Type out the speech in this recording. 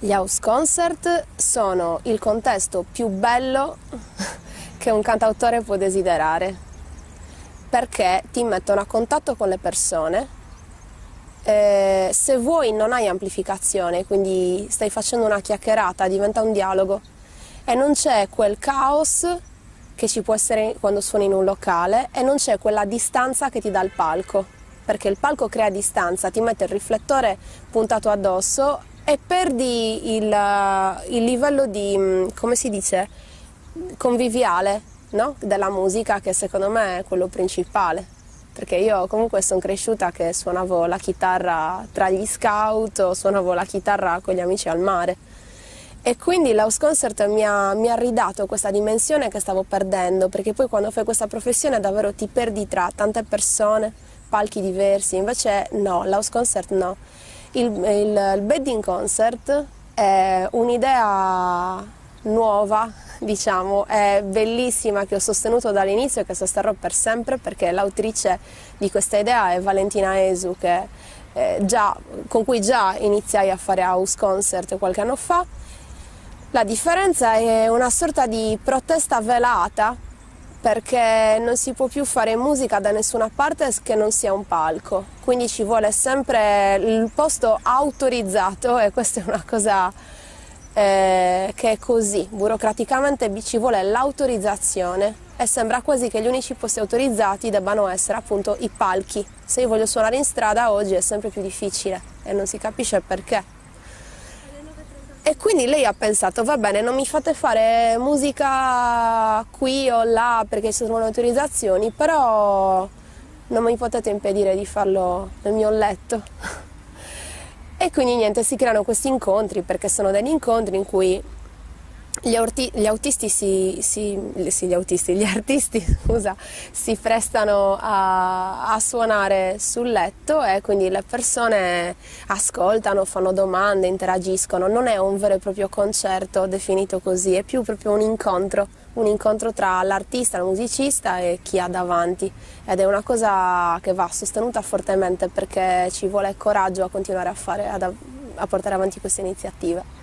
Gli house concert sono il contesto più bello che un cantautore può desiderare perché ti mettono a contatto con le persone. Eh, se vuoi non hai amplificazione, quindi stai facendo una chiacchierata, diventa un dialogo e non c'è quel caos che ci può essere quando suoni in un locale e non c'è quella distanza che ti dà il palco, perché il palco crea distanza, ti mette il riflettore puntato addosso e perdi il, eh, il livello di, mm, come si dice, conviviale no? della musica che secondo me è quello principale. Perché io comunque sono cresciuta che suonavo la chitarra tra gli scout o suonavo la chitarra con gli amici al mare. E quindi l'house concert mi ha, mi ha, ridato questa dimensione che stavo perdendo, perché poi quando fai questa professione davvero ti perdi tra tante persone, palchi diversi, invece no, l'house concert no. Il, il, il Bedding Concert è un'idea nuova, diciamo, è bellissima che ho sostenuto dall'inizio e che sosterrò per sempre perché l'autrice di questa idea è Valentina Esu che, eh, già, con cui già iniziai a fare house concert qualche anno fa. La differenza è una sorta di protesta velata perché non si può più fare musica da nessuna parte che non sia un palco, quindi ci vuole sempre il posto autorizzato e questa è una cosa eh, che è così, burocraticamente ci vuole l'autorizzazione e sembra quasi che gli unici posti autorizzati debbano essere appunto i palchi. Se io voglio suonare in strada oggi è sempre più difficile e non si capisce perché. E quindi lei ha pensato, va bene, non mi fate fare musica qui o là perché ci sono le autorizzazioni, però non mi potete impedire di farlo nel mio letto. e quindi niente, si creano questi incontri perché sono degli incontri in cui gli, orti, gli, autisti si, si, sì, gli, autisti, gli artisti scusa, si prestano a, a, suonare sul letto e quindi le persone ascoltano, fanno domande, interagiscono. Non è un vero e proprio concerto definito così, è più proprio un incontro, un incontro tra l'artista, il musicista e chi ha davanti. Ed è una cosa che va sostenuta fortemente perché ci vuole coraggio a continuare a, fare, a, a portare avanti queste iniziative.